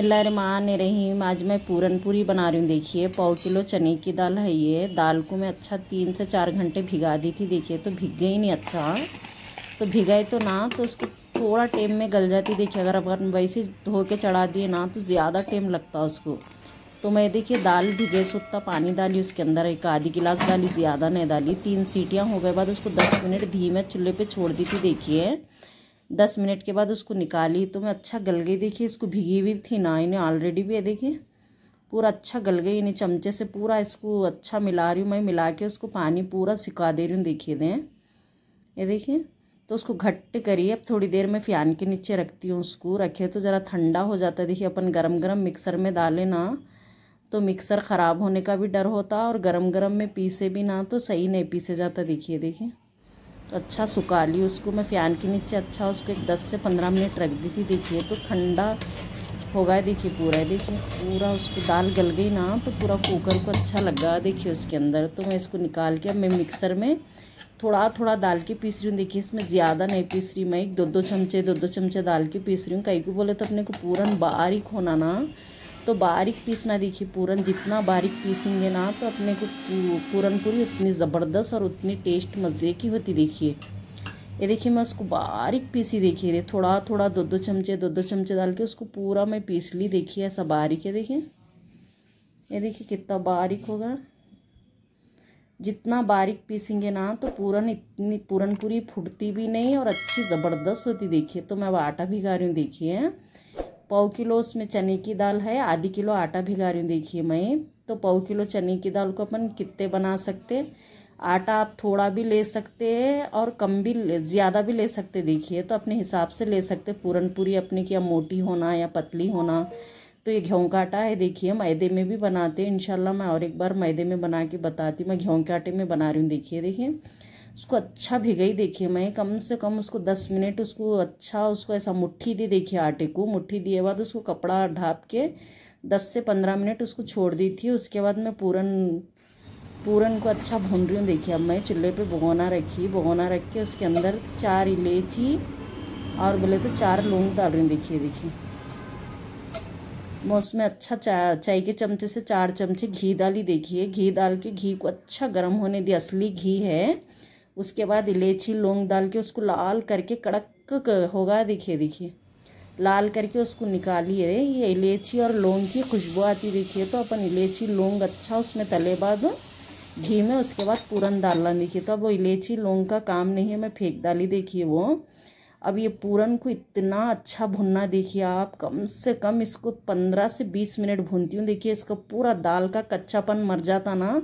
रही आज मैं पूरन पूरी बना रही हूँ देखिए पाओ किलो चने की दाल है ये दाल को मैं अच्छा तीन से चार घंटे भिगा दी थी देखिए तो भिग गई नहीं अच्छा तो भिगाए तो ना तो उसको थोड़ा टाइम में गल जाती देखिए अगर अगर वैसे धो के चढ़ा दिए ना तो ज़्यादा टाइम लगता उसको तो मैं देखिए दाल भिगे से पानी डाली उसके अंदर एक आधी गिलास डाली ज़्यादा नहीं डाली तीन सीटियाँ हो गए बाद उसको दस मिनट धीमे चूल्हे पर छोड़ दी थी देखिए दस मिनट के बाद उसको निकाली तो मैं अच्छा गल गई देखिए इसको भिगी हुई थी ना इन्हें ऑलरेडी भी है देखिए पूरा अच्छा गल गई इन्हें चमचे से पूरा इसको अच्छा मिला रही हूँ मैं मिला के उसको पानी पूरा सिखा दे रही हूँ देखिए दें ये देखिए तो उसको घट्ट करिए अब थोड़ी देर में फ़्यान के नीचे रखती हूँ उसको रखे तो ज़रा ठंडा हो जाता है देखिए अपन गरम गरम मिक्सर में डालें ना तो मिक्सर ख़राब होने का भी डर होता और गरम गरम में पीसे भी ना तो सही नहीं पीसे जाता देखिए देखिए तो अच्छा सुखा ली उसको मैं फ़ैन के नीचे अच्छा उसको एक दस से पंद्रह मिनट रख दी थी देखिए तो ठंडा हो गया देखिए पूरा देखिए पूरा उसको दाल गल गई ना तो पूरा कुकर को अच्छा लगा देखिए उसके अंदर तो मैं इसको निकाल के अब मैं मिक्सर में थोड़ा थोड़ा दाल के पीस रही हूँ देखिए इसमें ज़्यादा नहीं पीस रही मैं एक दो दो चमचे दो दो चमचे दाल के पीस रही हूँ कहीं को बोले तो अपने को पूरा बारीक होना ना तो बारीक पीसना देखिए पूरन जितना बारीक पीसेंगे ना तो अपने को पूरन पूरी उतनी ज़बरदस्त और उतनी टेस्ट मज़े की होती देखिए ये देखिए मैं उसको बारीक पीसी देखिए ये थोड़ा थोड़ा दो दो चमचे दो दो चमचे डाल के उसको पूरा मैं पीस ली देखिए ऐसा बारीक है देखिए ये देखिए कितना बारीक होगा जितना बारीक पीसेंगे ना तो पूरन इतनी पूरन पूरी फूटती भी नहीं और अच्छी ज़बरदस्त होती देखिए तो मैं अब आटा भिगा रही हूँ देखिए पाव किलो उसमें चने की दाल है आधी किलो आटा भिगा रही हूँ देखिए मैं तो पाव किलो चने की दाल को अपन कितने बना सकते आटा आप थोड़ा भी ले सकते हैं और कम भी ज़्यादा भी ले सकते देखिए तो अपने हिसाब से ले सकते पूरन पूरी अपने की या मोटी होना या पतली होना तो ये घेहूँ का आटा है देखिए मैदे में भी बनाते हैं इनशाला मैं और एक बार मैदे में बना के बताती मैं घेहूँ के आटे में बना रही हूँ देखिए देखिए उसको अच्छा भिगई देखिए मैं कम से कम उसको दस मिनट उसको अच्छा उसको ऐसा मुट्ठी दी देखिए आटे को मुट्ठी दिए बाद उसको कपड़ा ढाप के दस से पंद्रह मिनट उसको छोड़ दी थी उसके बाद मैं पूरन पूरन को अच्छा भून रही हूँ देखिए अब मैं चूल्हे पे भगोना रखी भगोना रख के उसके अंदर चार इलायची और बोले तो चार लौंग डाल रही हूँ देखिए देखिए मैं उसमें अच्छा चा चाय के चमचे से चार चमचे घी डाली देखिए घी डाल के घी को अच्छा गर्म होने दिया असली घी है उसके बाद इलायची लौंग डाल के उसको लाल करके कड़क होगा देखिए देखिए लाल करके उसको निकालिए ये इलायची और लौंग की खुशबू आती देखिए तो अपन इलायची लौंग अच्छा उसमें तले बाद घी में उसके बाद पूरन डालना देखिए तो अब वो इलायची लौंग का काम नहीं है मैं फेंक डाली देखिए वो अब ये पूरन को इतना अच्छा भुनना देखिए आप कम से कम इसको पंद्रह से बीस मिनट भूनती हूँ देखिए इसका पूरा दाल का कच्चापन मर जाता ना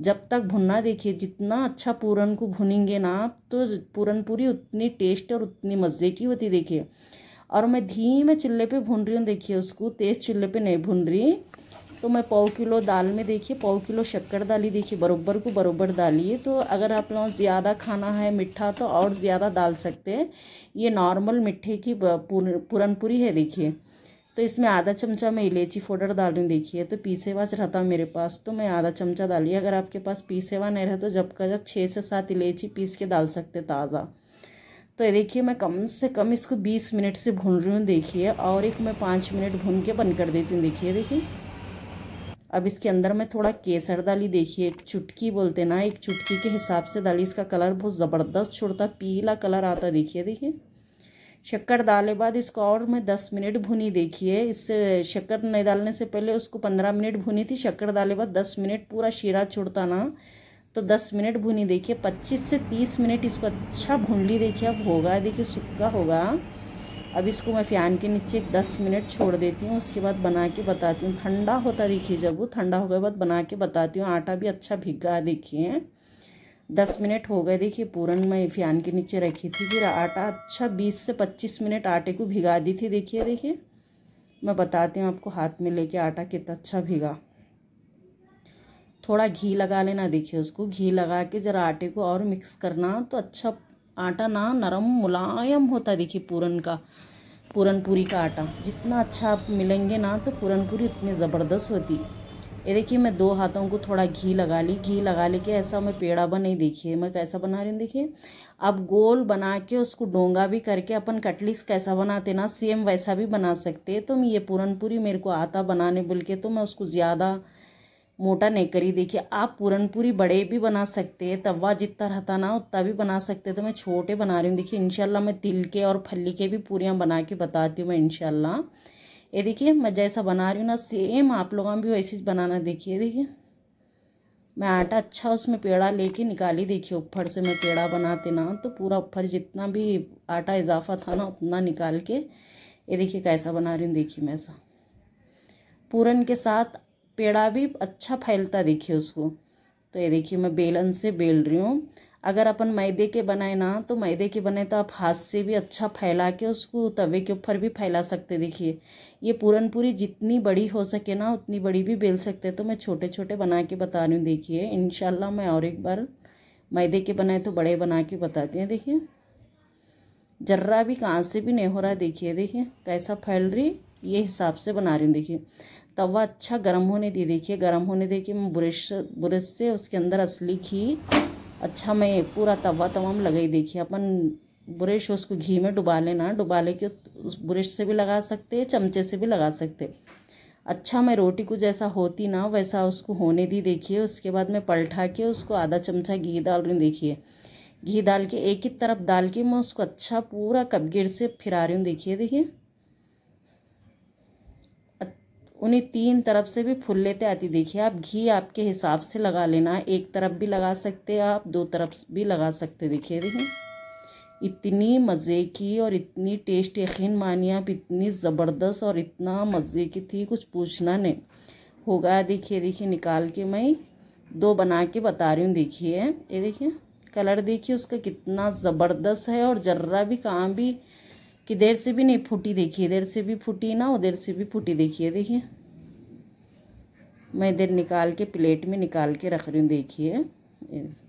जब तक भुनना देखिए जितना अच्छा पूरन को भुनेंगे ना आप तो पूरन पूरी उतनी टेस्ट और उतनी मज़े की होती देखिए और मैं धीमे चूल्हे पे भून रही हूँ देखिए उसको तेज़ चूल्हे पे नहीं भून रही तो मैं पाओ किलो दाल में देखिए पाओ किलो शक्कर डाली देखिए बरोबर को बरोबर डालिए तो अगर आप लोग ज़्यादा खाना है मीठा तो और ज़्यादा डाल सकते हैं ये नॉर्मल मिठे की पूरनपुरी है देखिए तो इसमें आधा चमचा मैं इलायची फोडर हूँ देखिए तो हुआ रहता मेरे पास तो मैं आधा चमचा डाली अगर आपके पास पीसेवा नहीं रहा तो जब का जब छः से सात इलायची पीस के डाल सकते ताज़ा तो ये देखिए मैं कम से कम इसको बीस मिनट से भून रही हूँ देखिए और एक मैं पाँच मिनट भून के बंद कर देती हूँ देखिए देखिए अब इसके अंदर मैं थोड़ा केसर डाली देखिए एक चुटकी बोलते ना एक चुटकी के हिसाब से डाली इसका कलर बहुत ज़बरदस्त छोड़ता पीला कलर आता देखिए देखिए शक्कर डाले बाद इसको और मैं दस मिनट भुनी देखिए इससे शक्कर नहीं डालने से पहले उसको पंद्रह मिनट भुनी थी शक्कर डाले बाद दस मिनट पूरा शीरा छुड़ता ना तो दस मिनट भुनी देखिए पच्चीस से तीस मिनट इसको अच्छा भून ली देखिए अब होगा देखिए सूखा होगा अब इसको मैं फ़ैन के नीचे दस मिनट छोड़ देती हूँ उसके बाद बना के बताती हूँ ठंडा होता देखिए जब वो ठंडा हो गया बाद बना के बताती हूँ आटा भी अच्छा भिगा देखिए दस मिनट हो गए देखिए पूरन मैं फैन के नीचे रखी थी फिर आटा अच्छा बीस से पच्चीस मिनट आटे को भिगा दी थी देखिए देखिए मैं बताती हूँ आपको हाथ में लेके आटा कितना अच्छा भिगा थोड़ा घी लगा लेना देखिए उसको घी लगा के ज़रा आटे को और मिक्स करना तो अच्छा आटा ना नरम मुलायम होता देखिए पूरन का पूरन पूरी का आटा जितना अच्छा आप मिलेंगे ना तो पूरन पूरी इतनी ज़बरदस्त होती ये देखिए मैं दो हाथों को थोड़ा घी लगा ली घी लगा लेके ऐसा मैं पेड़ा बने देखिए मैं कैसा बना रही हूँ देखिए अब गोल बना के उसको डोंगा भी करके अपन कटलिस कैसा बनाते ना सेम वैसा भी बना सकते तो मैं ये पूरनपूरी मेरे को आता बनाने बोल के तो मैं उसको ज़्यादा मोटा नहीं करी देखिए आप पूरनपूरी बड़े भी बना सकते हैं तवा जितना रहता ना उतना भी बना सकते तो मैं छोटे बना रही हूँ देखिए इनशाला मैं तिल के और फली के भी पूरियाँ बना के बताती हूँ मैं इनशाला ये देखिए मैं जैसा बना रही हूँ ना सेम आप लोगों भी वैसे बनाना देखिए देखिए मैं आटा अच्छा उसमें पेड़ा लेके निकाली देखिए ऊपर से मैं पेड़ा बनाते ना तो पूरा ऊपर जितना भी आटा इजाफा था ना उतना निकाल के ये देखिए कैसा बना रही हूँ देखिए मैं ऐसा पूरन के साथ पेड़ा भी अच्छा फैलता देखिए उसको तो ये देखिए मैं बेलन से बेल रही हूँ अगर अपन मैदे के बनाए ना तो मैदे के बनाए तो आप हाथ से भी अच्छा फैला के उसको तवे के ऊपर भी फैला सकते देखिए ये पूरन पूरी जितनी बड़ी हो सके ना उतनी बड़ी भी बेल सकते तो मैं छोटे छोटे बना के बता रही हूँ देखिए इन मैं और एक बार मैदे के बनाए तो बड़े बना के बताती हैं देखिए जर्रा भी कहाँ से भी नहीं हो रहा देखिए देखिए कैसा फैल रही ये हिसाब से बना रही हूँ देखिए तवा अच्छा गर्म होने दी देखिए गर्म होने देखिए मैं बुरश बुरश से उसके अंदर असली घी अच्छा मैं पूरा तवा तवा में लगाई देखिए अपन ब्रश उसको घी में डुबा लेना डुबा ले के उस ब्रश से भी लगा सकते हैं चमचे से भी लगा सकते अच्छा मैं रोटी को जैसा होती ना वैसा उसको होने दी देखिए उसके बाद मैं पलटा के उसको आधा चमचा घी डाल रही देखिए घी डाल के एक ही तरफ डाल के मैं उसको अच्छा पूरा कपगेर से फिरा रही हूँ देखिए देखिए उन्हें तीन तरफ से भी फुल लेते आती देखिए आप घी आपके हिसाब से लगा लेना है एक तरफ भी लगा सकते आप दो तरफ भी लगा सकते देखिए देखिए इतनी मज़े की और इतनी टेस्ट यकीन मानिए आप इतनी ज़बरदस्त और इतना मज़े की थी कुछ पूछना नहीं होगा देखिए देखिए निकाल के मैं दो बना के बता रही हूँ देखिए ये देखिए कलर देखिए उसका कितना ज़बरदस्त है और जर्रा भी काम भी कि देर से भी नहीं फूटी देखिए देर से भी फूटी ना उधर से भी फूटी देखिए देखिए मैं इधर निकाल के प्लेट में निकाल के रख रही हूँ देखिए